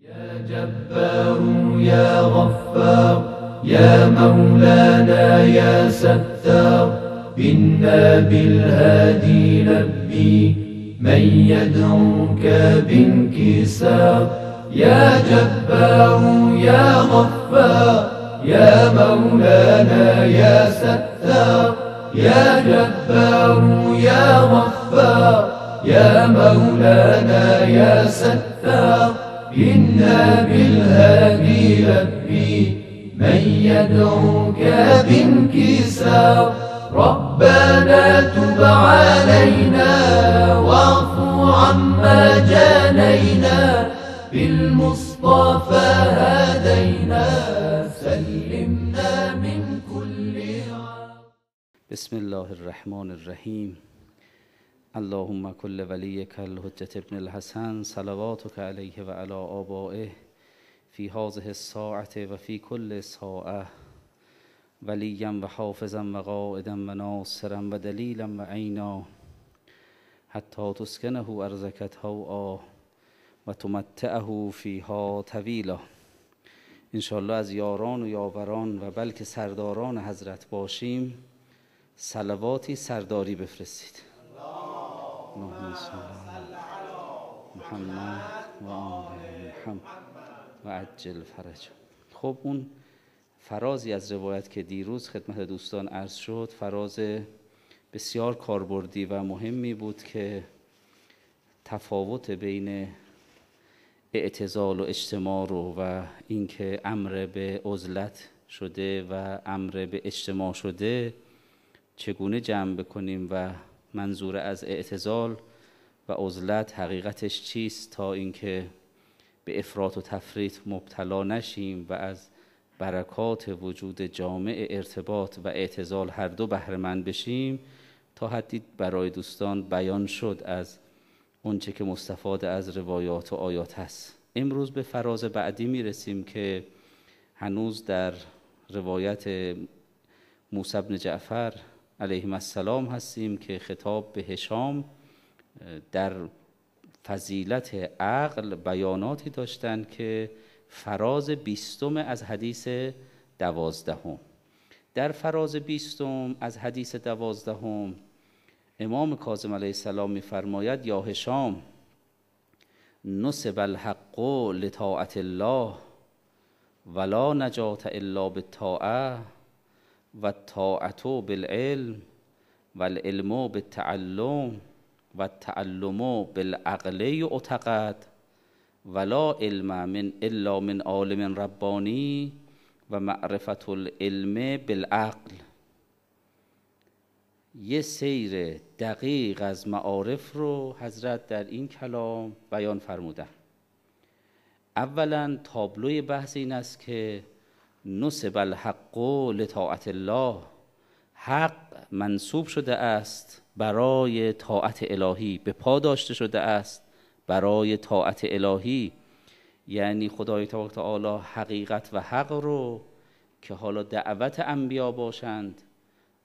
يا جبار يا غفار يا مولانا يا ستار إنا بالهادي نبي من يدعوك بانكسار يا جبار يا غفار يا مولانا يا ستار يا جبار يا غفار يا مولانا يا ستار إنا بالهادي لبي من يدعوك بانكسار ربنا تب علينا واعفو عما جانينا بالمصطفى هدينا سلمنا من كل عام بسم الله الرحمن الرحيم اللهم كل وليك الهجة ابن الحسن صلواتك عليه وعلى آبائه في هذه الساعة وفي كل ساعة وليا وحافظا وقائدا وناصرا ودليلا وعينا حتى تسكنه أرزكت هوعا و تمتعه فیها شاء الله از یاران و یاوران و بلکه سرداران حضرت باشیم سلواتی سرداری بفرستید اللهم صل على محمد و آل محمد و عجل فرج خب اون فرازی از روایت که دیروز خدمت دوستان عرض شد فراز بسیار کاربردی و مهمی بود که تفاوت بین اعتزال و اجتماع رو و اینکه امر به عزلت شده و امر به اجتماع شده چگونه جمع بکنیم و منظور از اعتزال و عزلت حقیقتش چیست تا اینکه به افراط و تفریط مبتلا نشیم و از برکات وجود جامع ارتباط و اعتزال هر دو بهرهمند بشیم تا حدی برای دوستان بیان شد از اونچه که مستفاد از روایات و آیات هست امروز به فراز بعدی می رسیم که هنوز در روایت موسی بن جعفر علیه السلام هستیم که خطاب به هشام در فضیلت عقل بیاناتی داشتند که فراز بیستم از حدیث دوازدهم در فراز بیستم از حدیث دوازدهم امام کاظم علیه السلام میفرماید یا هشام نصب الحق لطاعت الله ولا نجات الا بالطاعه و طاعت بالعلم و العلمو بالتعلم و تعلمو بالعقلی اعتقد ولا علم من الا من عالم ربانی و معرفت العلم بالعقل یه سیر دقیق از معارف رو حضرت در این کلام بیان فرموده اولا تابلوی بحث این است که نصب الحق لطاعت الله حق منصوب شده است برای طاعت الهی به پا داشته شده است برای طاعت الهی یعنی خدای تبارک تعالی حقیقت و حق رو که حالا دعوت انبیا باشند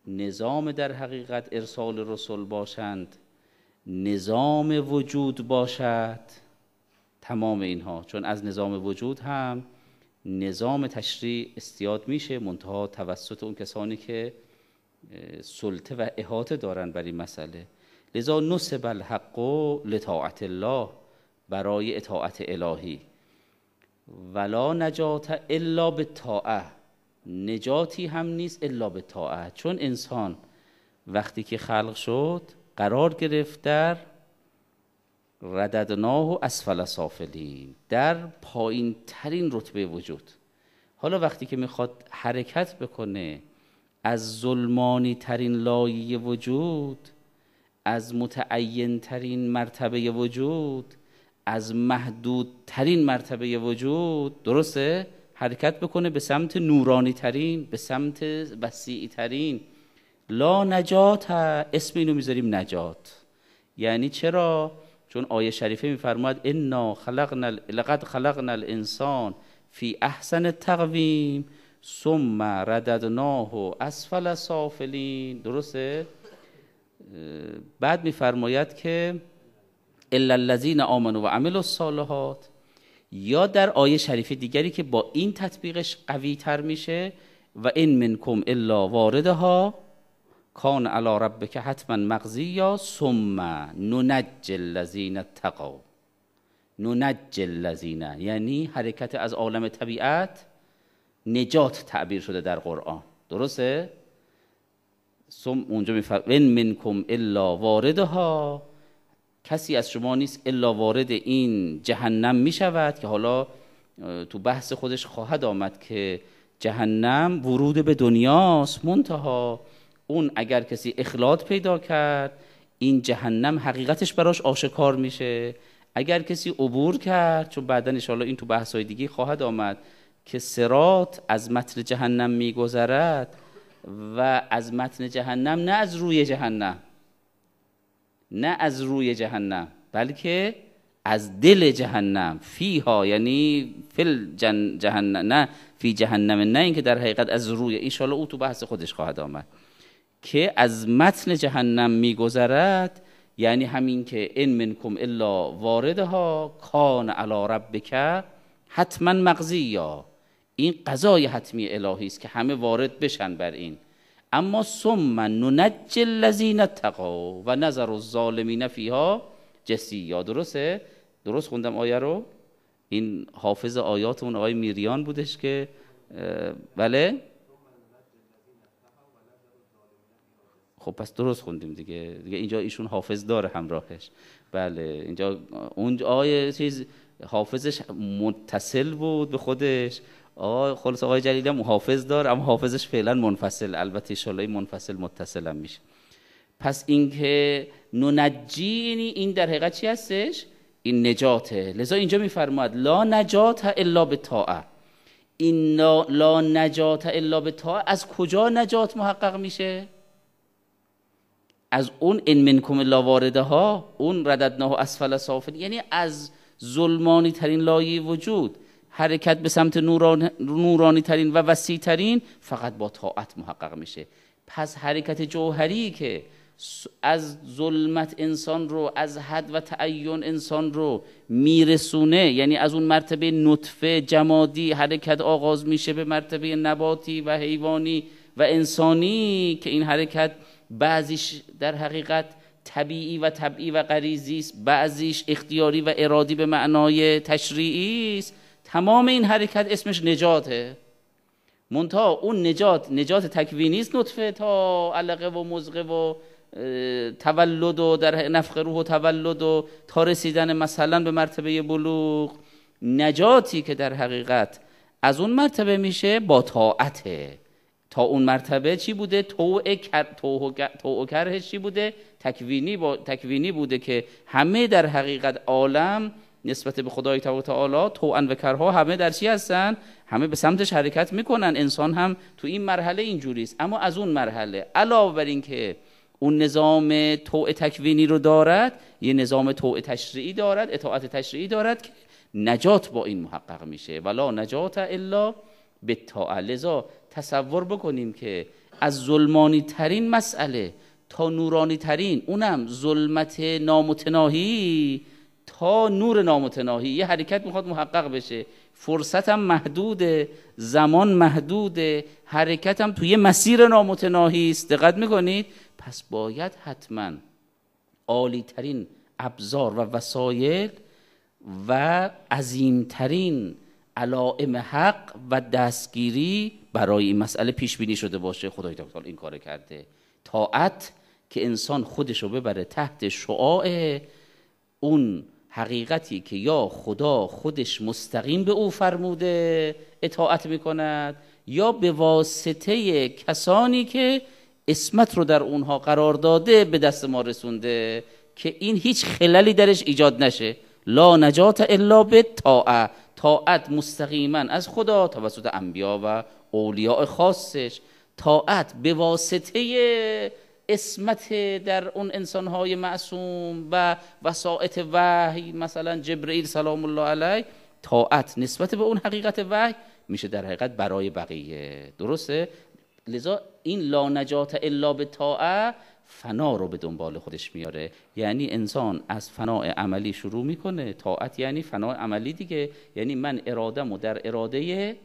نظام در حقیقت ارسال رسول باشند نظام وجود باشد تمام اینها چون از نظام وجود هم نظام تشریع استیاد میشه منتها توسط اون کسانی که سلطه و احاطه دارن بر این مسئله لذا نصب الحق لطاعت الله برای اطاعت الهی ولا نجات الا به طاعه نجاتی هم نیست الا به طاعه چون انسان وقتی که خلق شد قرار گرفت در رددناه اسفل سافلین در پایین ترین رتبه وجود حالا وقتی که میخواد حرکت بکنه از ظلمانی ترین لایه وجود از متعین ترین مرتبه وجود از محدود ترین مرتبه وجود درسته حرکت بکنه به سمت نورانی ترین به سمت وسیعی ترین لا نجات ها. اسم اینو میذاریم نجات یعنی چرا چون آیه شریفه میفرماید انا خلقنا لقد خلقنا الانسان فی احسن تقویم ثم رددناه اسفل سافلین درسته بعد میفرماید که الا الذین امنوا و الصالحات یا در آیه شریفه دیگری که با این تطبیقش قوی تر میشه و این منکم الا واردها کان علی ربک حتما مغزی یا ثم ننج الذین تقوا ننج الذین یعنی حرکت از عالم طبیعت نجات تعبیر شده در قرآن درسته ثم اونجا میفرماین منکم الا واردها کسی از شما نیست الا وارد این جهنم می شود که حالا تو بحث خودش خواهد آمد که جهنم ورود به دنیاست منتها اون اگر کسی اخلاط پیدا کرد این جهنم حقیقتش براش آشکار میشه اگر کسی عبور کرد چون بعدا انشاءالله این تو های دیگه خواهد آمد که سرات از متن جهنم میگذرد و از متن جهنم نه از روی جهنم نه از روی جهنم بلکه از دل جهنم فیها یعنی فل جهنم نه فی جهنم نه اینکه در حقیقت از روی ان او تو بحث خودش خواهد آمد که از متن جهنم میگذرد یعنی همین که ان منکم الا واردها کان علی ربک حتما یا این قضای حتمی الهی است که همه وارد بشن بر این اما ثم ننجی الذین اتقوا و نظر الظالمین فیها یا درسته درست خوندم آیه رو این حافظ اون آقای میریان بودش که بله خب پس درست خوندیم دیگه دیگه اینجا ایشون حافظ داره همراهش بله اینجا اونجا آیه چیز حافظش متصل بود به خودش آقا خلاص آقای جلیلی هم حافظ دار اما حافظش فعلا منفصل البته ان منفصل متصل هم میشه پس اینکه نونجینی این در حقیقت چی هستش این نجاته لذا اینجا میفرماد لا نجات الا به طاعه این لا نجات الا به از کجا نجات محقق میشه از اون ان منکم الا وارده ها اون رددناه اسفل سافل یعنی از ظلمانی ترین لایه وجود حرکت به سمت نوران، نورانی ترین و وسیع ترین فقط با طاعت محقق میشه پس حرکت جوهری که از ظلمت انسان رو از حد و تعین انسان رو میرسونه یعنی از اون مرتبه نطفه جمادی حرکت آغاز میشه به مرتبه نباتی و حیوانی و انسانی که این حرکت بعضیش در حقیقت طبیعی و طبعی و غریزی است بعضیش اختیاری و ارادی به معنای تشریعی است تمام این حرکت اسمش نجاته منتها اون نجات نجات تکوینی است نطفه تا علقه و مزقه و تولد و در نفخ روح و تولد و تا رسیدن مثلا به مرتبه بلوغ نجاتی که در حقیقت از اون مرتبه میشه با طاعته تا اون مرتبه چی بوده تو کر... کرهش چی بوده تکوینی, با... تکوینی بوده که همه در حقیقت عالم نسبت به خدای تعالی تو و کرها همه در چی هستن همه به سمتش حرکت میکنن انسان هم تو این مرحله اینجوری است اما از اون مرحله علاوه بر اینکه اون نظام توع تکوینی رو دارد یه نظام توع تشریعی دارد اطاعت تشریعی دارد که نجات با این محقق میشه ولا نجات الا به لذا تصور بکنیم که از ظلمانی ترین مسئله تا نورانی ترین اونم ظلمت نامتناهی تا نور نامتناهی یه حرکت میخواد محقق بشه فرصتم محدود زمان محدود حرکتم توی مسیر نامتناهی است دقت میکنید پس باید حتما عالی ترین ابزار و وسایل و عظیمترین علائم حق و دستگیری برای این مسئله پیش بینی شده باشه خدای تعالی این کار کرده طاعت که انسان خودش رو ببره تحت شعاع اون حقیقتی که یا خدا خودش مستقیم به او فرموده اطاعت میکند یا به واسطه کسانی که اسمت رو در اونها قرار داده به دست ما رسونده که این هیچ خللی درش ایجاد نشه لا نجات الا به طاعت مستقیما از خدا توسط انبیا و اولیاء خاصش طاعت به واسطه اسمت در اون انسانهای معصوم و وسائط وحی مثلا جبرئیل سلام الله علیه طاعت نسبت به اون حقیقت وحی میشه در حقیقت برای بقیه درسته لذا این لا نجات الا به فنا رو به دنبال خودش میاره یعنی انسان از فناع عملی شروع میکنه طاعت یعنی فنا عملی دیگه یعنی من ارادم و در اراده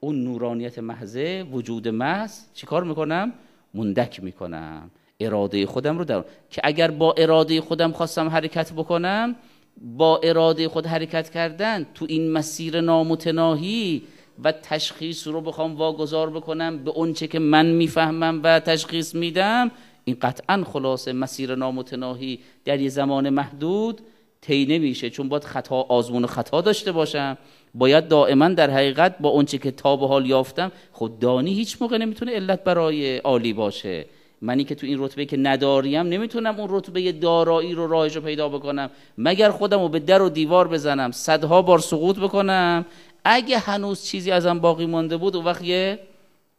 اون نورانیت محضه وجود محض چیکار میکنم مندک میکنم اراده خودم رو در که اگر با اراده خودم خواستم حرکت بکنم با اراده خود حرکت کردن تو این مسیر نامتناهی و تشخیص رو بخوام واگذار بکنم به اونچه که من میفهمم و تشخیص میدم این قطعا خلاصه مسیر نامتناهی در یه زمان محدود طی نمیشه چون باید خطا آزمون خطا داشته باشم باید دائما در حقیقت با اونچه که تا به حال یافتم دانی هیچ موقع نمیتونه علت برای عالی باشه منی که تو این رتبه که نداریم نمیتونم اون رتبه دارایی رو راهش رو پیدا بکنم مگر خودم رو به در و دیوار بزنم صدها بار سقوط بکنم اگه هنوز چیزی ازم باقی مانده بود اون وقت یه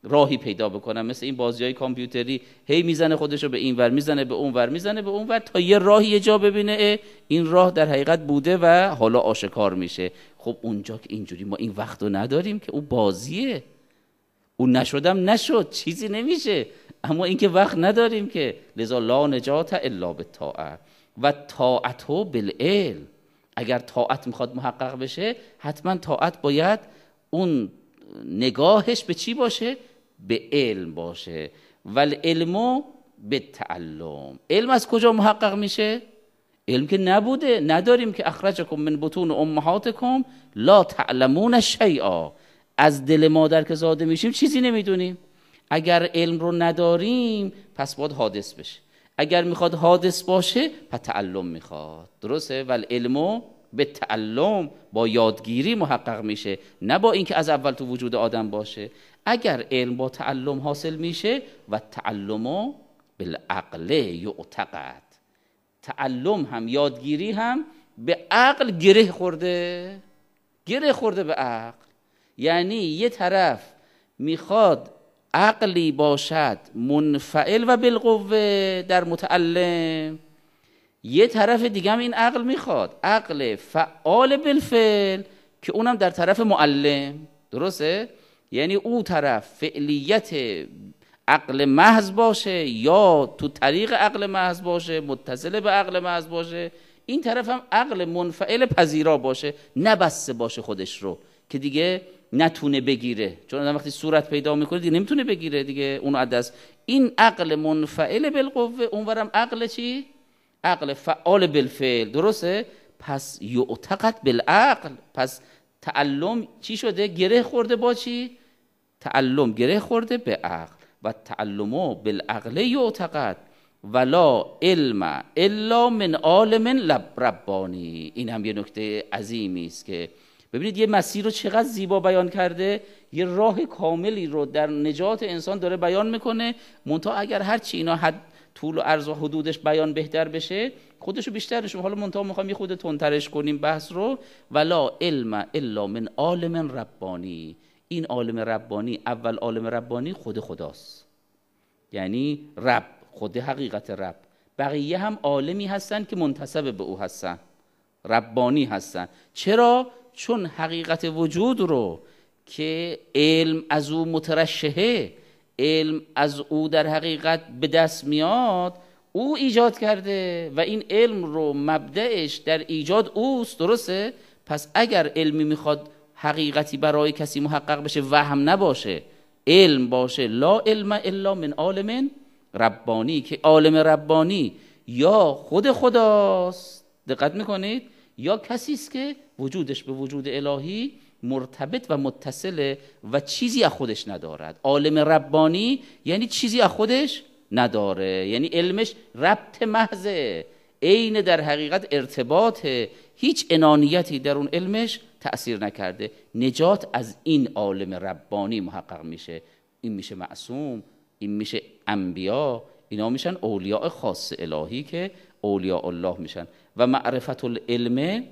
راهی پیدا بکنم مثل این بازی های کامپیوتری هی میزنه خودش رو به این ور میزنه به اون ور میزنه به اون ور تا یه راهی یه جا ببینه این راه در حقیقت بوده و حالا آشکار میشه خب اونجا که اینجوری ما این وقت نداریم که اون بازیه اون نشدم نشد چیزی نمیشه اما اینکه وقت نداریم که لذا لا نجات الا به و طاعت بالعلم اگر طاعت میخواد محقق بشه حتما طاعت باید اون نگاهش به چی باشه به علم باشه ول علمو به تعلم علم از کجا محقق میشه علم که نبوده نداریم که اخرجکم من بطون امهاتکم لا تعلمون شیئا از دل مادر که زاده میشیم چیزی نمیدونیم اگر علم رو نداریم پس باید حادث بشه اگر میخواد حادث باشه پس تعلم میخواد درسته ول علمو به تعلم با یادگیری محقق میشه نه با اینکه از اول تو وجود آدم باشه اگر علم با تعلم حاصل میشه و تعلمو بالعقل یعتقد تعلم هم یادگیری هم به عقل گره خورده گره خورده به عقل یعنی یه طرف میخواد عقلی باشد منفعل و بالقوه در متعلم یه طرف دیگه هم این عقل میخواد عقل فعال بالفعل که اونم در طرف معلم درسته؟ یعنی او طرف فعلیت عقل محض باشه یا تو طریق عقل محض باشه متصل به عقل محض باشه این طرف هم عقل منفعل پذیرا باشه نبسته باشه خودش رو که دیگه نتونه بگیره چون آدم وقتی صورت پیدا میکنه دیگه نمیتونه بگیره دیگه اون از این عقل منفعل بالقوه اونورم عقل چی عقل فعال بالفعل درسته پس یعتقد بالعقل پس تعلم چی شده گره خورده با چی تعلم گره خورده به عقل و تعلمو بالعقل یعتقد ولا علم الا من عالم ربانی این هم یه نکته عظیمی است که ببینید یه مسیر رو چقدر زیبا بیان کرده یه راه کاملی رو در نجات انسان داره بیان میکنه منتها اگر هرچی اینا حد طول و عرض و حدودش بیان بهتر بشه خودشو رو بیشترش حالا منتها میخوام یه خود تندترش کنیم بحث رو ولا علم الا من عالم ربانی این عالم ربانی اول عالم ربانی خود خداست یعنی رب خود حقیقت رب بقیه هم عالمی هستن که منتسب به او هستن ربانی هستن چرا چون حقیقت وجود رو که علم از او مترشهه علم از او در حقیقت به دست میاد او ایجاد کرده و این علم رو مبدعش در ایجاد اوست درسته پس اگر علمی میخواد حقیقتی برای کسی محقق بشه وهم نباشه علم باشه لا علم الا من عالم ربانی که عالم ربانی یا خود خداست دقت میکنید یا کسی است که وجودش به وجود الهی مرتبط و متصله و چیزی از خودش ندارد عالم ربانی یعنی چیزی از خودش نداره یعنی علمش ربط محضه عین در حقیقت ارتباطه هیچ انانیتی در اون علمش تأثیر نکرده نجات از این عالم ربانی محقق میشه این میشه معصوم این میشه انبیا اینا میشن اولیاء خاص الهی که اولیاء الله میشن و معرفت العلم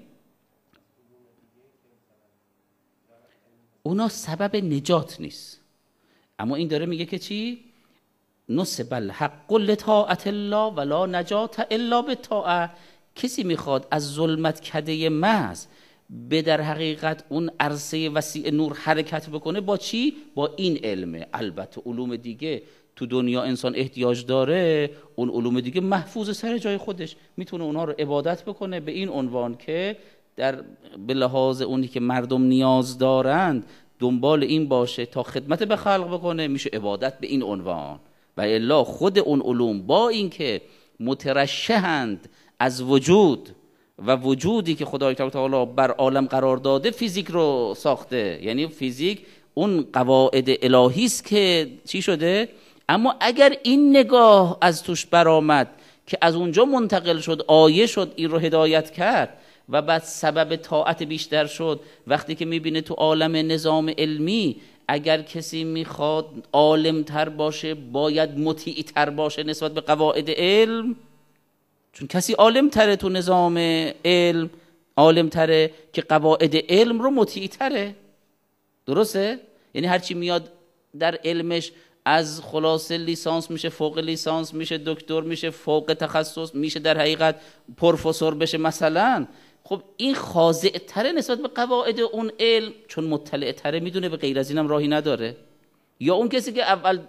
اونا سبب نجات نیست اما این داره میگه که چی؟ نصب الحق لطاعت الله ولا نجات الا به کسی میخواد از ظلمت کده محض به در حقیقت اون عرصه وسیع نور حرکت بکنه با چی؟ با این علمه البته علوم دیگه تو دنیا انسان احتیاج داره اون علوم دیگه محفوظ سر جای خودش میتونه اونها رو عبادت بکنه به این عنوان که در به لحاظ اونی که مردم نیاز دارند دنبال این باشه تا خدمت به خلق بکنه میشه عبادت به این عنوان و الا خود اون علوم با اینکه مترشهند از وجود و وجودی که خدای تعالی بر عالم قرار داده فیزیک رو ساخته یعنی فیزیک اون قواعد الهی است که چی شده اما اگر این نگاه از توش برآمد که از اونجا منتقل شد آیه شد این رو هدایت کرد و بعد سبب طاعت بیشتر شد وقتی که میبینه تو عالم نظام علمی اگر کسی میخواد عالم باشه باید مطیع باشه نسبت به قواعد علم چون کسی عالم تره تو نظام علم عالم که قواعد علم رو مطیع درسته یعنی هرچی میاد در علمش از خلاصه لیسانس میشه فوق لیسانس میشه دکتر میشه فوق تخصص میشه در حقیقت پروفسور بشه مثلا خب این خاضع تره نسبت به قواعد اون علم چون مطلع تره میدونه به غیر از اینم راهی نداره یا اون کسی که اول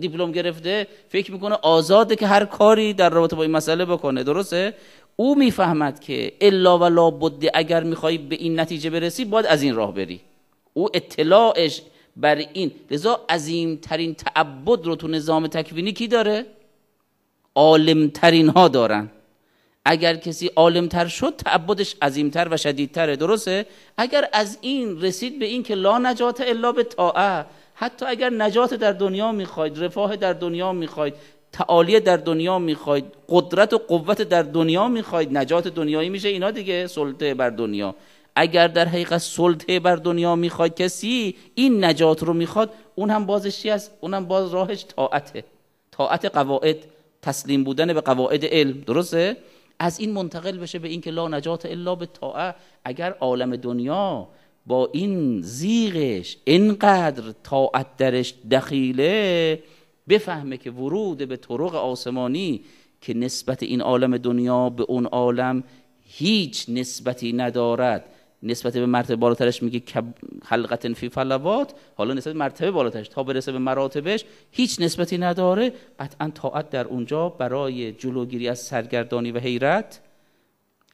دیپلم گرفته فکر میکنه آزاده که هر کاری در رابطه با این مسئله بکنه درسته او میفهمد که الا و لا بده اگر میخوای به این نتیجه برسی باید از این راه بری او اطلاعش بر این لذا عظیمترین تعبد رو تو نظام تکوینی کی داره؟ عالمترین ها دارن اگر کسی عالمتر شد تعبدش عظیمتر و شدیدتره درسته؟ اگر از این رسید به این که لا نجات الا به طاعه حتی اگر نجات در دنیا میخواید رفاه در دنیا میخواید تعالی در دنیا میخواید قدرت و قوت در دنیا میخواید نجات دنیایی میشه اینا دیگه سلطه بر دنیا اگر در حقیقت سلطه بر دنیا میخواد کسی این نجات رو میخواد اون هم بازش است اون باز راهش طاعته طاعت قواعد تسلیم بودن به قواعد علم درسته از این منتقل بشه به اینکه لا نجات الا به طاعه اگر عالم دنیا با این زیغش اینقدر طاعت درش دخیله بفهمه که ورود به طرق آسمانی که نسبت این عالم دنیا به اون عالم هیچ نسبتی ندارد نسبت به مرتبه بالاترش میگه حلقت فی فلوات حالا نسبت به مرتبه بالاترش تا برسه به مراتبش هیچ نسبتی نداره قطعا طاعت در اونجا برای جلوگیری از سرگردانی و حیرت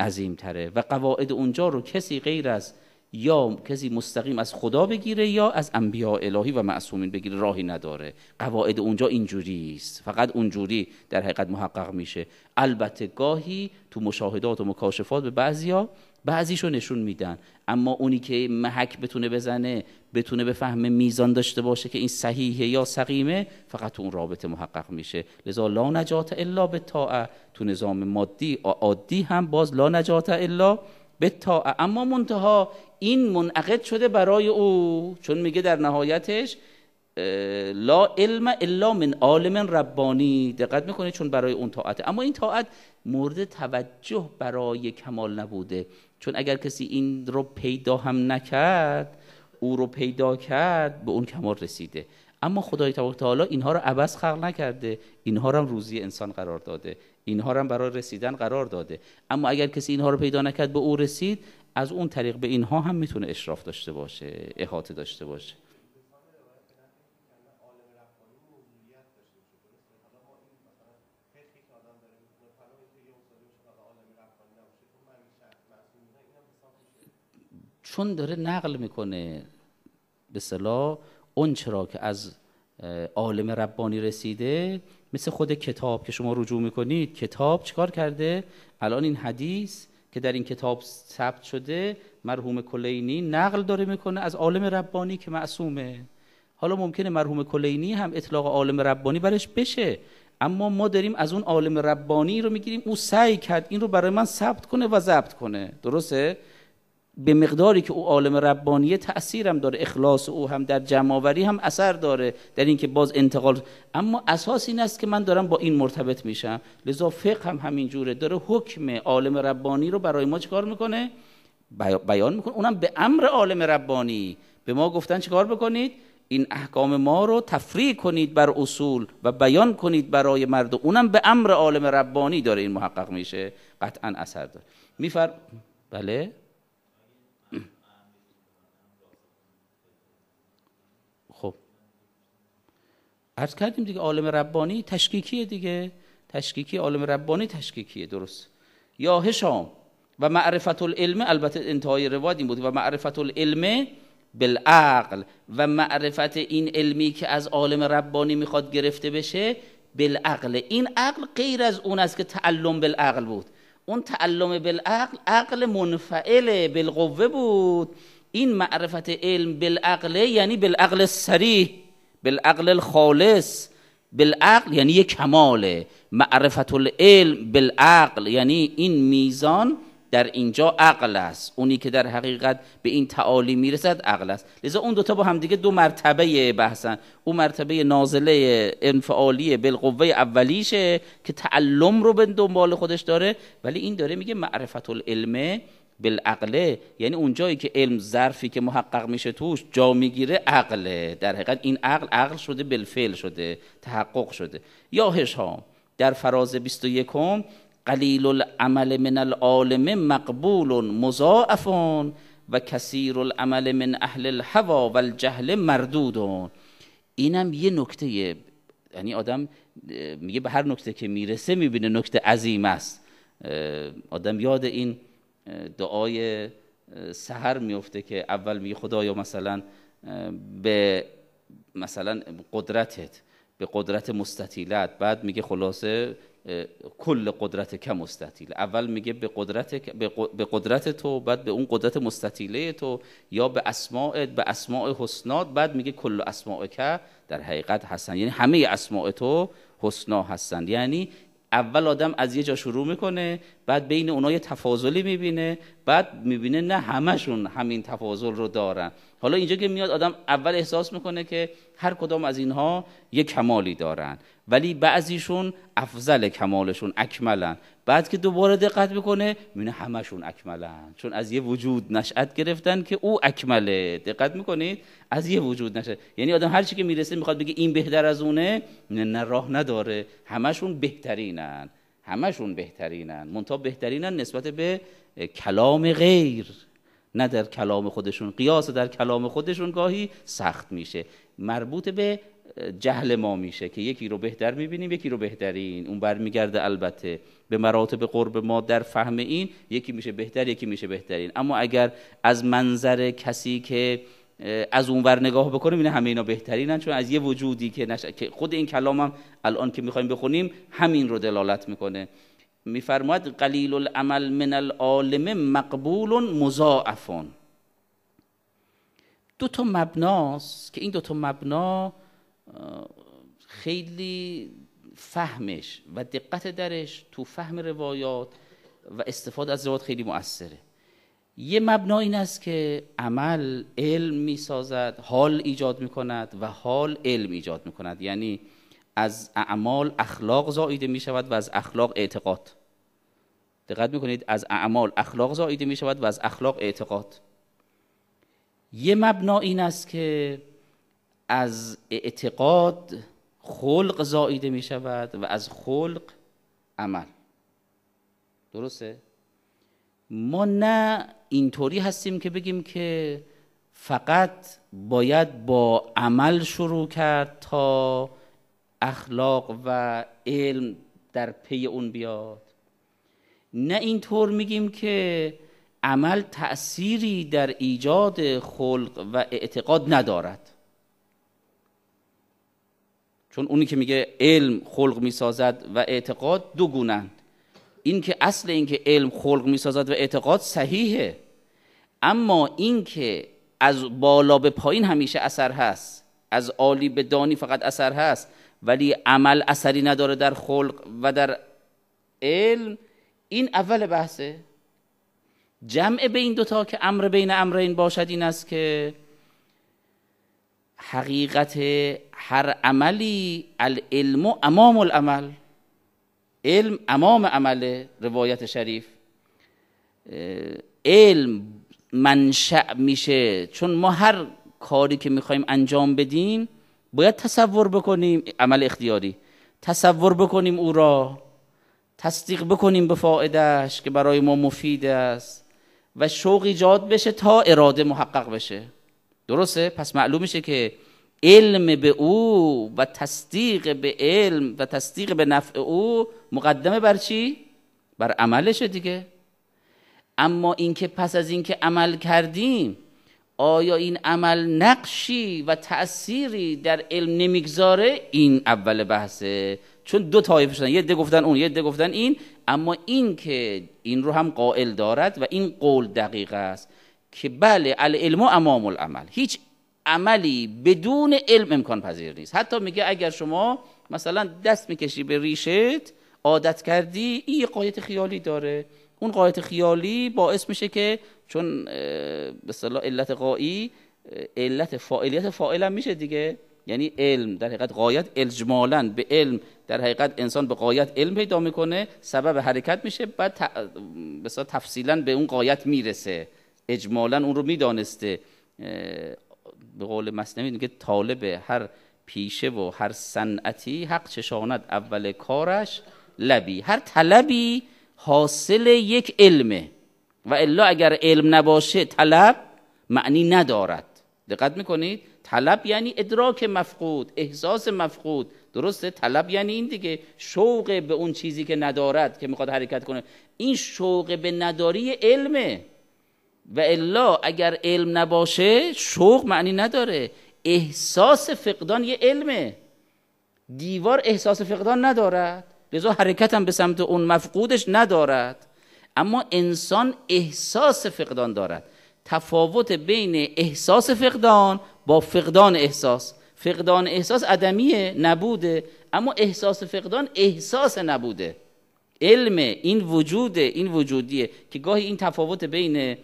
عظیم تره و قواعد اونجا رو کسی غیر از یا کسی مستقیم از خدا بگیره یا از انبیاء الهی و معصومین بگیره راهی نداره قواعد اونجا اینجوری است فقط اونجوری در حقیقت محقق میشه البته گاهی تو مشاهدات و مکاشفات به بعضیا بعضیشو نشون میدن اما اونی که محک بتونه بزنه بتونه بفهمه میزان داشته باشه که این صحیحه یا سقیمه فقط اون رابطه محقق میشه لذا لا نجات الا به تو نظام مادی عادی هم باز لا نجات الا به اما منتها این منعقد شده برای او چون میگه در نهایتش لا علم الا من عالم ربانی دقت میکنه چون برای اون طاعت اما این طاعت مورد توجه برای کمال نبوده چون اگر کسی این رو پیدا هم نکرد او رو پیدا کرد به اون کمال رسیده اما خدای تبارک تعالی اینها رو عبس خلق نکرده اینها رو هم روزی انسان قرار داده اینها رو هم برای رسیدن قرار داده اما اگر کسی اینها رو پیدا نکرد به او رسید از اون طریق به اینها هم میتونه اشراف داشته باشه احاطه داشته باشه چون داره نقل میکنه به صلاح اون چرا که از عالم ربانی رسیده مثل خود کتاب که شما رجوع میکنید کتاب چیکار کرده الان این حدیث که در این کتاب ثبت شده مرحوم کلینی نقل داره میکنه از عالم ربانی که معصومه حالا ممکنه مرحوم کلینی هم اطلاق عالم ربانی برش بشه اما ما داریم از اون عالم ربانی رو میگیریم او سعی کرد این رو برای من ثبت کنه و ضبط کنه درسته به مقداری که او عالم ربانیه هم داره اخلاص او هم در جمعآوری هم اثر داره در اینکه باز انتقال اما اساس این است که من دارم با این مرتبط میشم لذا فقه هم همین جوره داره حکم عالم ربانی رو برای ما چیکار میکنه بیان میکنه اونم به امر عالم ربانی به ما گفتن چیکار بکنید این احکام ما رو تفریع کنید بر اصول و بیان کنید برای مرد اونم به امر عالم ربانی داره این محقق میشه قطعا اثر داره میفر بله عرض کردیم دیگه عالم ربانی تشکیکیه دیگه تشکیکی عالم ربانی تشکیکیه درست یا هشام و معرفت العلم البته انتهای رواد این بود و معرفت العلم بالعقل و معرفت این علمی که از عالم ربانی میخواد گرفته بشه بالعقل این عقل غیر از اون است که تعلم بالعقل بود اون تعلم بالعقل عقل منفعل بالقوه بود این معرفت علم بالعقل یعنی بالعقل سریح بالعقل الخالص بالعقل یعنی یک کمال معرفت العلم بالعقل یعنی این میزان در اینجا عقل است اونی که در حقیقت به این تعالی میرسد عقل است لذا اون دوتا با هم دیگه دو مرتبه بحثن اون مرتبه نازله انفعالی بالقوه اولیشه که تعلم رو به دنبال خودش داره ولی این داره میگه معرفت العلمه بالعقله یعنی جایی که علم ظرفی که محقق میشه توش جا میگیره عقله در حقیقت این عقل عقل شده بالفعل شده تحقق شده یا هشام در فراز 21 قلیل العمل من العالم مقبول مضاعف و کثیر العمل من اهل الهوا والجهل الجهل مردود اینم یه نکته یعنی آدم میگه به هر نکته که میرسه میبینه نکته عظیم است آدم یاد این دعای سهر میفته که اول میگه خدایا مثلا به مثلا قدرتت به قدرت مستطیلت بعد میگه خلاصه کل قدرت که مستطیل اول میگه به قدرت به قدرت تو بعد به اون قدرت مستطیله تو یا به اسماعت به اسماء حسنات بعد میگه کل اسماء که در حقیقت هستن یعنی همه اسماء تو حسنا هستند یعنی اول آدم از یه جا شروع میکنه بعد بین اونها یه تفاضلی میبینه بعد میبینه نه همشون همین تفاضل رو دارن حالا اینجا که میاد آدم اول احساس میکنه که هر کدام از اینها یه کمالی دارن ولی بعضیشون افضل کمالشون اکملن بعد که دوباره دقت میکنه میبینه همشون اکملن چون از یه وجود نشأت گرفتن که او اکمله دقت میکنید از یه وجود نشأت یعنی آدم هر چی که میرسه میخواد بگه این بهتر از اونه نه راه نداره همشون بهترینن همشون بهترینن منتها بهترینن نسبت به کلام غیر نه در کلام خودشون قیاس در کلام خودشون گاهی سخت میشه مربوط به جهل ما میشه که یکی رو بهتر میبینیم یکی رو بهترین اون برمیگرده البته به مراتب قرب ما در فهم این یکی میشه بهتر یکی میشه بهترین اما اگر از منظر کسی که از اونور نگاه بکنیم اینه همه اینا بهترینن چون از یه وجودی که, نش... خود این کلام هم الان که میخوایم بخونیم همین رو دلالت میکنه میفرماد قلیل العمل من العالم مقبول مضاعفون دو تا مبناست که این دو تا مبنا خیلی فهمش و دقت درش تو فهم روایات و استفاده از روایات خیلی مؤثره یه مبنا این است که عمل علم می سازد حال ایجاد می کند و حال علم ایجاد می کند یعنی از اعمال اخلاق زاییده می شود و از اخلاق اعتقاد دقت می کنید از اعمال اخلاق زاییده می شود و از اخلاق اعتقاد یه مبنا این است که از اعتقاد خلق زاییده می شود و از خلق عمل درسته؟ ما نه اینطوری هستیم که بگیم که فقط باید با عمل شروع کرد تا اخلاق و علم در پی اون بیاد نه اینطور میگیم که عمل تأثیری در ایجاد خلق و اعتقاد ندارد چون اونی که میگه علم خلق میسازد و اعتقاد دو گونند این که اصل این که علم خلق میسازد و اعتقاد صحیحه اما این که از بالا به پایین همیشه اثر هست از عالی به دانی فقط اثر هست ولی عمل اثری نداره در خلق و در علم این اول بحثه جمع بین دوتا که امر بین امرین باشد این است که حقیقت هر عملی العلم امام العمل علم امام عمل روایت شریف علم منشأ میشه چون ما هر کاری که میخوایم انجام بدیم باید تصور بکنیم عمل اختیاری تصور بکنیم او را تصدیق بکنیم به فائدهش که برای ما مفید است و شوق ایجاد بشه تا اراده محقق بشه درسته؟ پس معلوم میشه که علم به او و تصدیق به علم و تصدیق به نفع او مقدمه بر چی؟ بر عملشه دیگه اما اینکه پس از اینکه عمل کردیم آیا این عمل نقشی و تأثیری در علم نمیگذاره این اول بحثه چون دو طایفه شدن یه ده گفتن اون یه ده گفتن این اما این که این رو هم قائل دارد و این قول دقیق است که بله العلم امام العمل هیچ عملی بدون علم امکان پذیر نیست حتی میگه اگر شما مثلا دست میکشی به ریشت عادت کردی این قایت خیالی داره اون قایت خیالی باعث میشه که چون به اصطلاح علت قایی علت فاعلیت هم میشه دیگه یعنی علم در حقیقت قایت اجمالا به علم در حقیقت انسان به قایت علم پیدا میکنه سبب حرکت میشه بعد ت... تفصیلا به اون قایت میرسه اجمالا اون رو میدانسته به قول مصنوی میگه طالب هر پیشه و هر صنعتی حق چشاند اول کارش لبی هر طلبی حاصل یک علمه و الا اگر علم نباشه طلب معنی ندارد دقت میکنید طلب یعنی ادراک مفقود احساس مفقود درسته طلب یعنی این دیگه شوق به اون چیزی که ندارد که میخواد حرکت کنه این شوق به نداری علمه و الا اگر علم نباشه شوق معنی نداره احساس فقدان یه علمه دیوار احساس فقدان ندارد لذا حرکت هم به سمت اون مفقودش ندارد اما انسان احساس فقدان دارد تفاوت بین احساس فقدان با فقدان احساس فقدان احساس عدمیه نبوده اما احساس فقدان احساس نبوده علم این وجوده این وجودیه که گاهی این تفاوت بین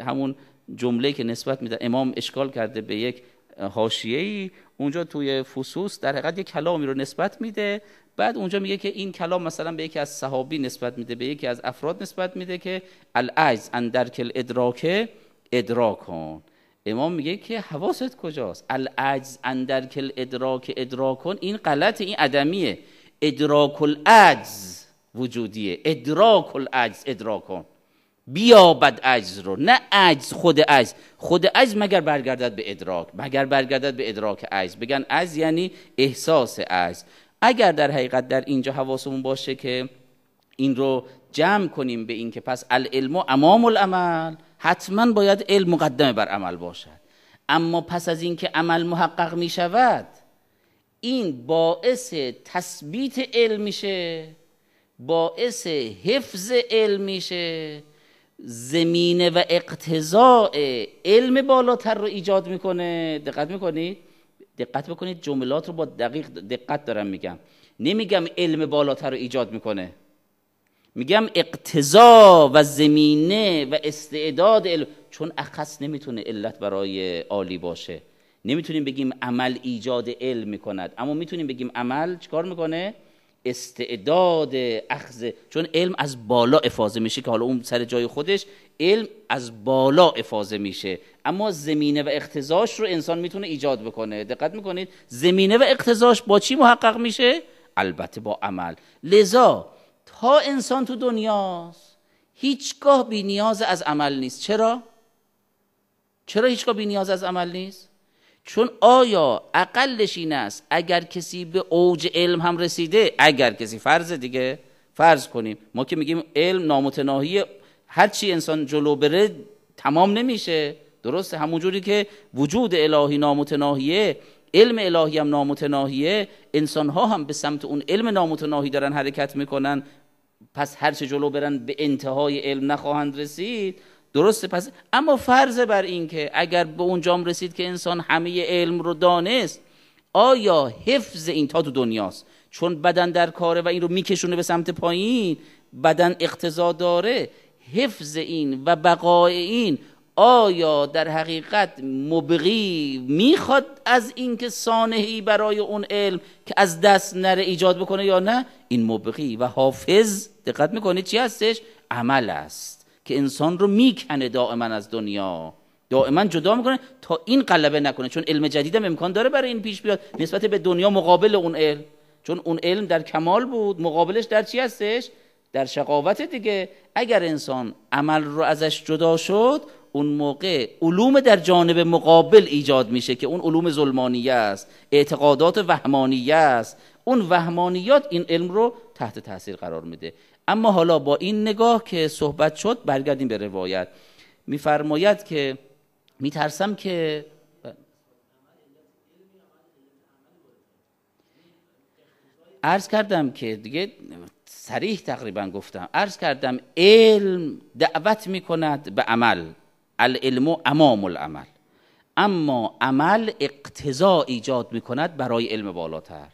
همون جمله که نسبت میده امام اشکال کرده به یک حاشیه ای اونجا توی فصوص در حقیقت یک کلامی رو نسبت میده بعد اونجا میگه که این کلام مثلا به یکی از صحابی نسبت میده به یکی از افراد نسبت میده که العجز ان درک الادراک ادراکان امام میگه که حواست کجاست العجز ان درک الادراک ادراکان این غلط این عدمیه ادراک العجز وجودیه ادراک العجز ادراکان بیابد عجز رو نه عجز خود عجز خود عجز مگر برگردد به ادراک مگر برگردد به ادراک عجز بگن عجز یعنی احساس عجز اگر در حقیقت در اینجا حواسمون باشه که این رو جمع کنیم به این که پس العلم امام العمل حتما باید علم مقدمه بر عمل باشد اما پس از اینکه عمل محقق می شود این باعث تثبیت علم میشه باعث حفظ علم میشه زمینه و اقتضاع علم بالاتر رو ایجاد میکنه دقت میکنید دقت بکنید جملات رو با دقیق دقت دارم میگم نمیگم علم بالاتر رو ایجاد میکنه میگم اقتضا و زمینه و استعداد علم چون اخص نمیتونه علت برای عالی باشه نمیتونیم بگیم عمل ایجاد علم میکند اما میتونیم بگیم عمل چکار میکنه استعداد اخذ چون علم از بالا افاظه میشه که حالا اون سر جای خودش علم از بالا افاظه میشه اما زمینه و اقتضاش رو انسان میتونه ایجاد بکنه دقت میکنید زمینه و اقتضاش با چی محقق میشه البته با عمل لذا تا انسان تو دنیاست هیچگاه بی نیاز از عمل نیست چرا چرا هیچگاه بی نیاز از عمل نیست چون آیا اقلش این است اگر کسی به اوج علم هم رسیده اگر کسی فرض دیگه فرض کنیم ما که میگیم علم نامتناهی هر چی انسان جلو بره تمام نمیشه درسته همونجوری که وجود الهی نامتناهیه علم الهی هم نامتناهیه انسان ها هم به سمت اون علم نامتناهی دارن حرکت میکنن پس هر چه جلو برن به انتهای علم نخواهند رسید درسته پس اما فرض بر این که اگر به اونجام رسید که انسان همه علم رو دانست آیا حفظ این تا تو دنیاست چون بدن در کاره و این رو میکشونه به سمت پایین بدن اقتضا داره حفظ این و بقای این آیا در حقیقت مبقی میخواد از اینکه سانهی برای اون علم که از دست نره ایجاد بکنه یا نه این مبقی و حافظ دقت میکنید چی هستش عمل است که انسان رو میکنه دائما از دنیا دائما جدا میکنه تا این قلبه نکنه چون علم جدیدم امکان داره برای این پیش بیاد نسبت به دنیا مقابل اون علم چون اون علم در کمال بود مقابلش در چی هستش در شقاوت دیگه اگر انسان عمل رو ازش جدا شد اون موقع علوم در جانب مقابل ایجاد میشه که اون علوم ظلمانیه است اعتقادات وهمانیه است اون وهمانیات این علم رو تحت تاثیر قرار میده اما حالا با این نگاه که صحبت شد برگردیم به روایت میفرماید که میترسم که عرض کردم که دیگه سریح تقریبا گفتم عرض کردم علم دعوت می کند به عمل العلم امام العمل اما عمل اقتضا ایجاد می کند برای علم بالاتر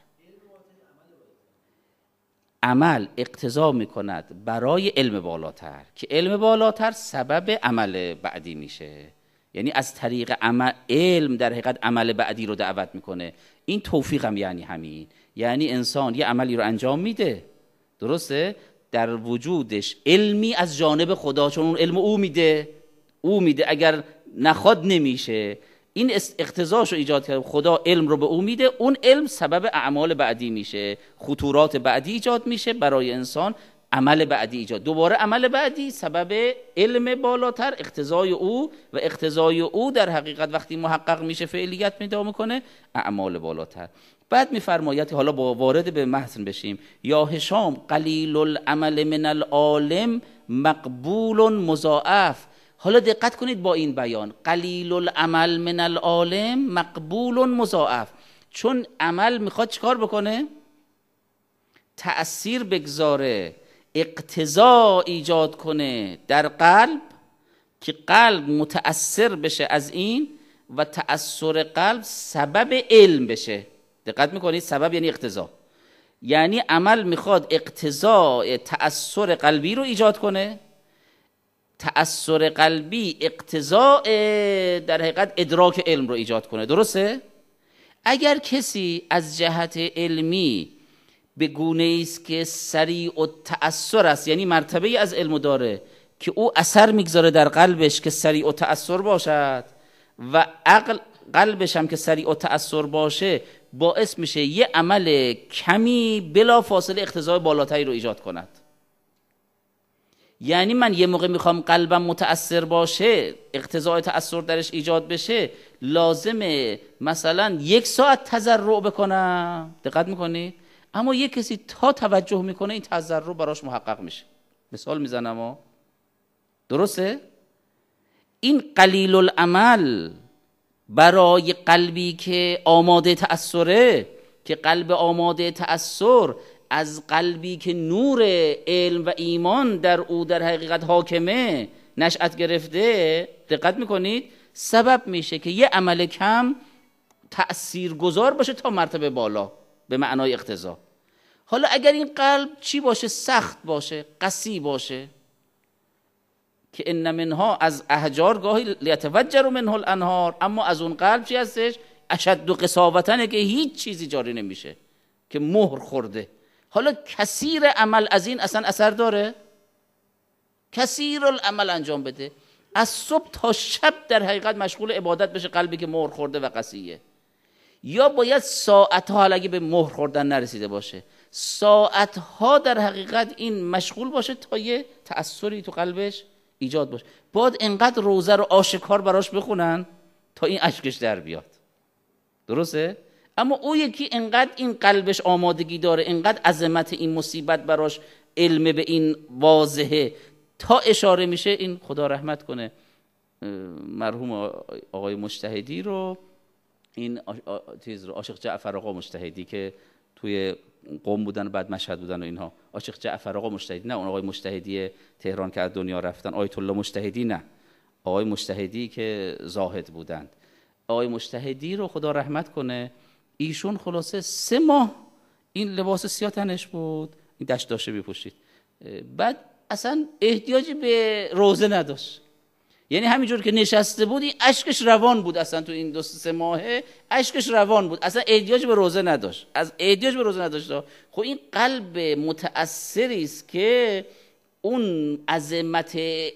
عمل اقتضا می کند برای علم بالاتر که علم بالاتر سبب عمل بعدی میشه یعنی از طریق عمل علم در حقیقت عمل بعدی رو دعوت میکنه این توفیق هم یعنی همین یعنی انسان یه عملی رو انجام میده درسته در وجودش علمی از جانب خدا چون اون علم او میده او میده اگر نخواد نمیشه این اقتضاش رو ایجاد کرده خدا علم رو به او میده اون علم سبب اعمال بعدی میشه خطورات بعدی ایجاد میشه برای انسان عمل بعدی ایجاد دوباره عمل بعدی سبب علم بالاتر اقتضای او و اقتضای او در حقیقت وقتی محقق میشه فعلیت پیدا میکنه اعمال بالاتر بعد میفرماید حالا با وارد به محسن بشیم یا هشام قلیل العمل من العالم مقبول مضاعف حالا دقت کنید با این بیان قلیل العمل من العالم مقبول مضاعف چون عمل میخواد چیکار بکنه تأثیر بگذاره اقتضا ایجاد کنه در قلب که قلب متأثر بشه از این و تأثر قلب سبب علم بشه دقت میکنید سبب یعنی اقتضا یعنی عمل میخواد اقتضا تأثر قلبی رو ایجاد کنه تأثیر قلبی اقتضاء در حقیقت ادراک علم رو ایجاد کنه درسته؟ اگر کسی از جهت علمی به گونه است که سریع و تأثیر است یعنی مرتبه ای از علم داره که او اثر میگذاره در قلبش که سریع و تأثیر باشد و عقل قلبش هم که سریع و تأثیر باشه باعث میشه یه عمل کمی بلا فاصله اقتضای بالاتری رو ایجاد کند یعنی من یه موقع میخوام قلبم متاثر باشه اقتضای تاثر درش ایجاد بشه لازمه مثلا یک ساعت تذرع بکنم دقت میکنی؟ اما یه کسی تا توجه میکنه این تذرع براش محقق میشه مثال میزنم ها درسته این قلیل العمل برای قلبی که آماده تأثره که قلب آماده تأثر از قلبی که نور علم و ایمان در او در حقیقت حاکمه نشأت گرفته دقت میکنید سبب میشه که یه عمل کم تأثیر گذار باشه تا مرتبه بالا به معنای اقتضا حالا اگر این قلب چی باشه سخت باشه قصی باشه که ان منها از احجار گاهی لیتوجر منه الانهار اما از اون قلب چی هستش اشد و قساوتنه که هیچ چیزی جاری نمیشه که مهر خورده حالا کثیر عمل از این اصلا اثر داره کثیر العمل انجام بده از صبح تا شب در حقیقت مشغول عبادت بشه قلبی که مهر خورده و قصیه یا باید ساعت ها اگه به مهر خوردن نرسیده باشه ساعت ها در حقیقت این مشغول باشه تا یه تأثری تو قلبش ایجاد باشه بعد انقدر روزه رو آشکار براش بخونن تا این اشکش در بیاد درسته اما او یکی انقدر این قلبش آمادگی داره انقدر عظمت این مصیبت براش علم به این واضحه تا اشاره میشه این خدا رحمت کنه مرحوم آقای مجتهدی رو این تیز عاشق جعفر آقا مجتهدی که توی قوم بودن بعد مشهد بودن و اینها عاشق جعفر آقا مجتهدی نه اون آقای مجتهدی تهران که از دنیا رفتن آیت الله مجتهدی نه آقای مشتهدی که زاهد بودند آقای مشتهدی رو خدا رحمت کنه ایشون خلاصه سه ماه این لباس سیاه تنش بود این دشت داشته بپوشید بعد اصلا احتیاجی به روزه نداشت یعنی همینجور که نشسته بود این اشکش روان بود اصلا تو این دو سه ماهه اشکش روان بود اصلا احتیاج به روزه نداشت از احتیاج به روزه نداشت خب این قلب متأثری است که اون عظمت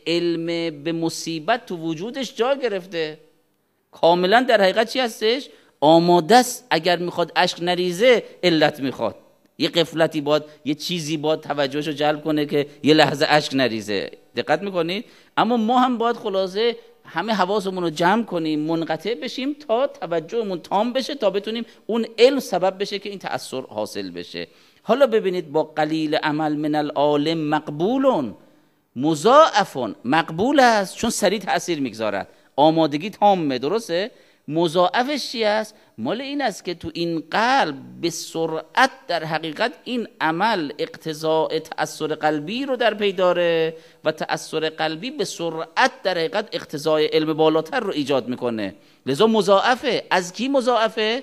علم به مصیبت تو وجودش جا گرفته کاملا در حقیقت چی هستش آماده است اگر میخواد عشق نریزه علت میخواد یه قفلتی باد یه چیزی باد توجهش رو جلب کنه که یه لحظه عشق نریزه دقت میکنید اما ما هم باید خلاصه همه حواسمون رو جمع کنیم منقطع بشیم تا توجهمون تام بشه تا بتونیم اون علم سبب بشه که این تأثیر حاصل بشه حالا ببینید با قلیل عمل من العالم مقبولون مضاعفون مقبول است چون سریع تاثیر میگذارد آمادگی تامه درسته مضاعفش چی است مال این است که تو این قلب به سرعت در حقیقت این عمل اقتضاء تأثیر قلبی رو در پی داره و تأثیر قلبی به سرعت در حقیقت اقتضاء علم بالاتر رو ایجاد میکنه لذا مضاعفه از کی مضاعفه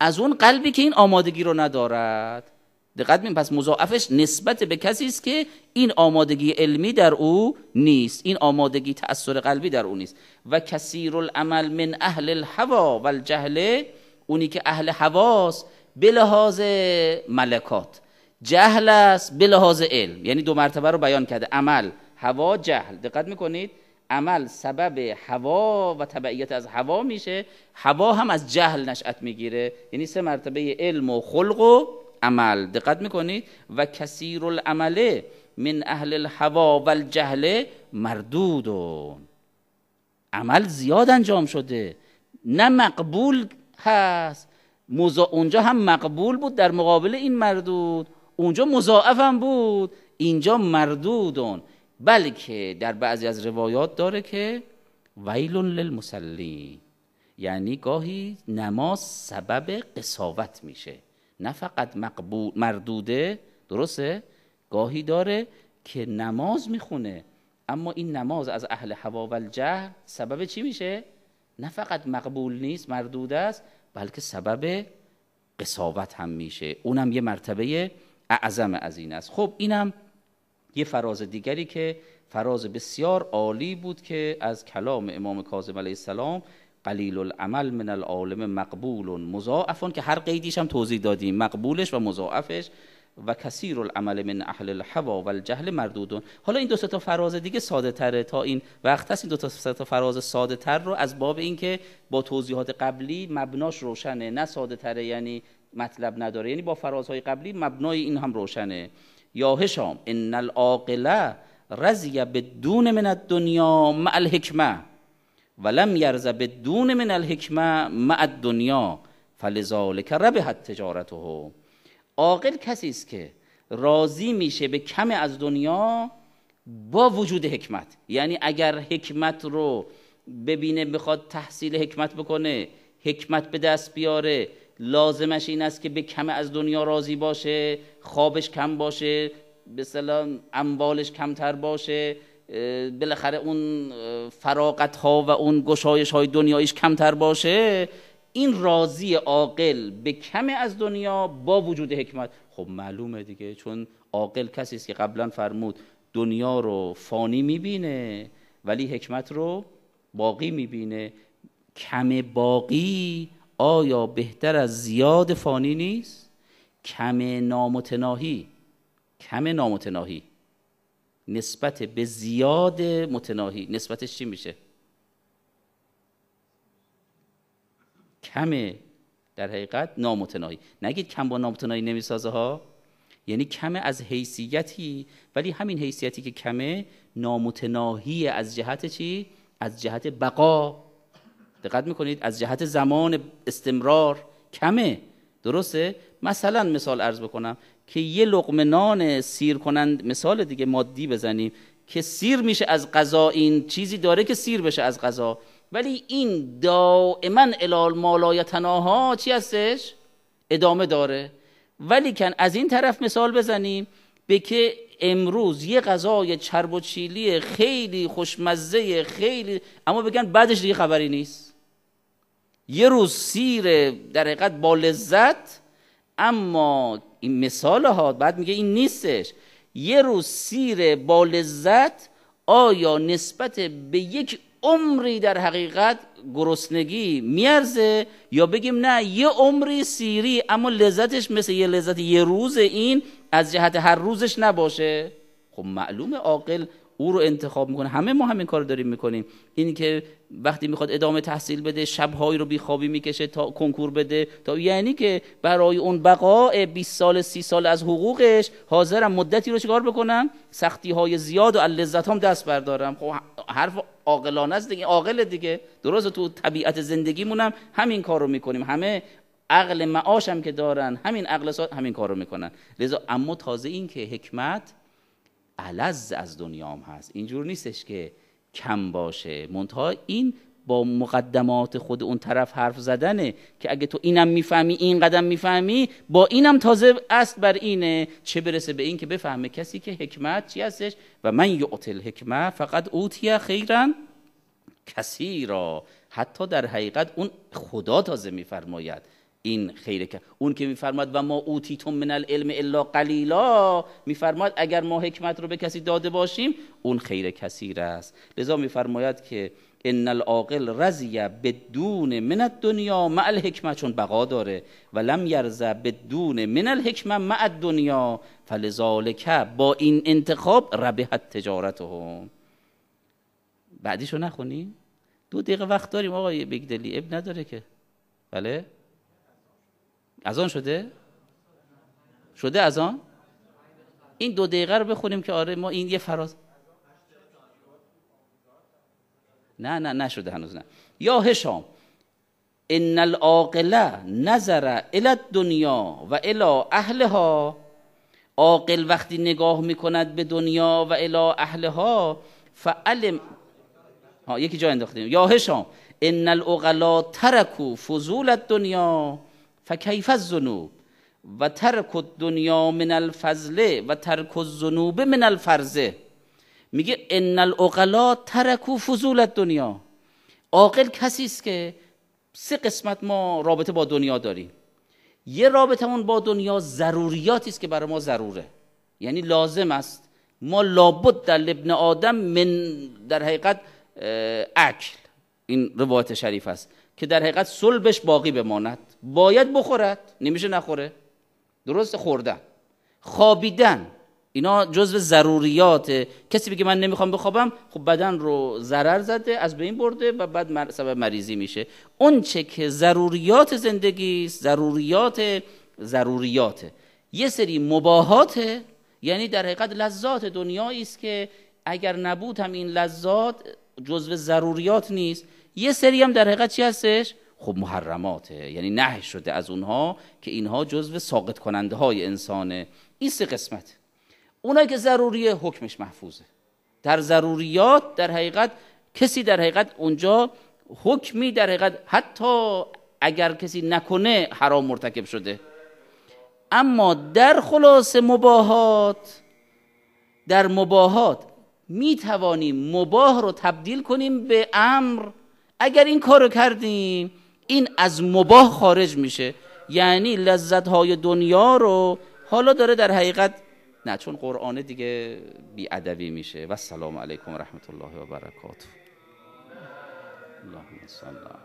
از اون قلبی که این آمادگی رو ندارد دقت می پس مضاعفش نسبت به کسی است که این آمادگی علمی در او نیست این آمادگی تأثیر قلبی در او نیست و کثیر العمل من اهل الهوا و الجهل اونی که اهل هواست به لحاظ ملکات جهل است به لحاظ علم یعنی دو مرتبه رو بیان کرده عمل هوا جهل دقت میکنید عمل سبب هوا و تبعیت از هوا میشه هوا هم از جهل نشأت میگیره یعنی سه مرتبه علم و خلق و عمل دقت میکنید و کثیر العمل من اهل الهوا و مردودون عمل زیاد انجام شده نه مقبول هست مزا... اونجا هم مقبول بود در مقابل این مردود اونجا مضاعف هم بود اینجا مردودون بلکه در بعضی از روایات داره که ویل للمسلی یعنی گاهی نماز سبب قصاوت میشه نه فقط مقبول مردوده درسته گاهی داره که نماز میخونه اما این نماز از اهل هوا و سبب چی میشه نه فقط مقبول نیست مردود است بلکه سبب قصاوت هم میشه اونم یه مرتبه اعظم از این است خب اینم یه فراز دیگری که فراز بسیار عالی بود که از کلام امام کاظم علیه السلام قلیل العمل من العالم مقبول مضاعف که هر قیدیش هم توضیح دادیم مقبولش و مضاعفش و کثیر العمل من اهل الحوا و الجهل مردودون حالا این دو تا فراز دیگه ساده تره تا این وقت هست این دو تا تا فراز ساده تر رو از باب اینکه با توضیحات قبلی مبناش روشنه نه ساده تره یعنی مطلب نداره یعنی با فرازهای قبلی مبنای این هم روشنه یا هشام ان العاقله رضی بدون من الدنیا مع الحکمه ولم یرز بدون من الحکمه مع دنیا فلذالک ربحت تجارته عاقل کسی است که راضی میشه به کم از دنیا با وجود حکمت یعنی اگر حکمت رو ببینه بخواد تحصیل حکمت بکنه حکمت به دست بیاره لازمش این است که به کم از دنیا راضی باشه خوابش کم باشه به اموالش کمتر باشه بالاخره اون فراقت ها و اون گشایش های دنیایش کمتر باشه این راضی عاقل به کم از دنیا با وجود حکمت خب معلومه دیگه چون عاقل کسی است که قبلا فرمود دنیا رو فانی میبینه ولی حکمت رو باقی میبینه کم باقی آیا بهتر از زیاد فانی نیست کم نامتناهی کم نامتناهی نسبت به زیاد متناهی نسبتش چی میشه کم در حقیقت نامتناهی نگید کم با نامتناهی نمیسازه ها یعنی کمه از حیثیتی ولی همین حیثیتی که کمه نامتناهی از جهت چی از جهت بقا دقت میکنید از جهت زمان استمرار کمه درسته مثلا مثال عرض بکنم که یه لقمه نان سیر کنند مثال دیگه مادی بزنیم که سیر میشه از غذا این چیزی داره که سیر بشه از غذا ولی این دائما الال مالایتناها چی هستش؟ ادامه داره ولی کن از این طرف مثال بزنیم به که امروز یه غذای چرب و چیلی خیلی خوشمزه خیلی اما بگن بعدش دیگه خبری نیست یه روز سیر در حقیقت با لذت اما این مثال ها بعد میگه این نیستش یه روز سیر با لذت آیا نسبت به یک عمری در حقیقت گرسنگی میارزه یا بگیم نه یه عمری سیری اما لذتش مثل یه لذت یه روز این از جهت هر روزش نباشه خب معلوم عاقل او رو انتخاب میکنه همه ما همین کار داریم میکنیم اینکه که وقتی میخواد ادامه تحصیل بده شبهایی رو بیخوابی میکشه تا کنکور بده تا یعنی که برای اون بقاع 20 سال 30 سال از حقوقش حاضرم مدتی رو چیکار بکنم سختی های زیاد و لذت هم دست بردارم خب حرف عاقلانه است دیگه عاقل دیگه درست تو طبیعت زندگیمون هم همین کار رو میکنیم همه عقل معاشم که دارن همین عقل همین کار رو میکنن لذا اما تازه این که حکمت علز از دنیام هست اینجور نیستش که کم باشه منتها این با مقدمات خود اون طرف حرف زدنه که اگه تو اینم میفهمی این قدم میفهمی با اینم تازه است بر اینه چه برسه به این که بفهمه کسی که حکمت چی هستش و من یعطی الحکمه فقط اوتیه خیرا کسی را حتی در حقیقت اون خدا تازه میفرماید این خیره که. اون که میفرماد و ما اوتیتم من العلم الا قلیلا میفرماد اگر ما حکمت رو به کسی داده باشیم اون خیر کثیر است لذا میفرماید که ان العاقل رضی بدون من الدنیا مع الحکمه چون بقا داره و لم یرز بدون من الحکمه مع الدنیا فلذالک با این انتخاب ربحت تجارتهم بعدیشو نخونیم دو دقیقه وقت داریم آقای بگدلی اب نداره که بله از آن شده؟ شده از آن؟ این دو دقیقه رو بخونیم که آره ما این یه فراز نه نه نشده هنوز نه یا هشام ان العاقله نظر الی دنیا و الی اهلها عاقل وقتی نگاه میکند به دنیا و الی اهلها فعلم ها یکی جا انداختیم یا هشام ان العقلا ترکو فضول الدنیا فکیف الذنوب و ترک دنیا من الفضله و ترک الذنوب من الفرزه میگه ان العقلا ترکو فضول دنیا عاقل کسی است که سه قسمت ما رابطه با دنیا داریم یه رابطمون با دنیا ضروریاتی است که برای ما ضروره یعنی لازم است ما لابد در ابن آدم من در حقیقت اکل این روایت شریف است که در حقیقت صلبش باقی بماند باید بخورد نمیشه نخوره درست خوردن خوابیدن اینا جزء ضروریاته کسی بگه من نمیخوام بخوابم خب بدن رو ضرر زده از بین برده و بعد سبب مریضی میشه اون چه که ضروریات زندگی ضروریات ضروریاته یه سری مباهاته یعنی در حقیقت لذات دنیایی است که اگر نبود هم این لذات جزء ضروریات نیست یه سری هم در حقیقت چی هستش خب محرماته یعنی نه شده از اونها که اینها جزو ساقط کننده های انسانه این سه قسمت اونایی که ضروریه حکمش محفوظه در ضروریات در حقیقت کسی در حقیقت اونجا حکمی در حقیقت حتی اگر کسی نکنه حرام مرتکب شده اما در خلاص مباهات در مباهات می توانیم مباه رو تبدیل کنیم به امر اگر این کارو کردیم این از مباه خارج میشه یعنی لذت های دنیا رو حالا داره در حقیقت نه چون قرآن دیگه بیادبی میشه و السلام علیکم و رحمت الله و برکاته اللهم صلی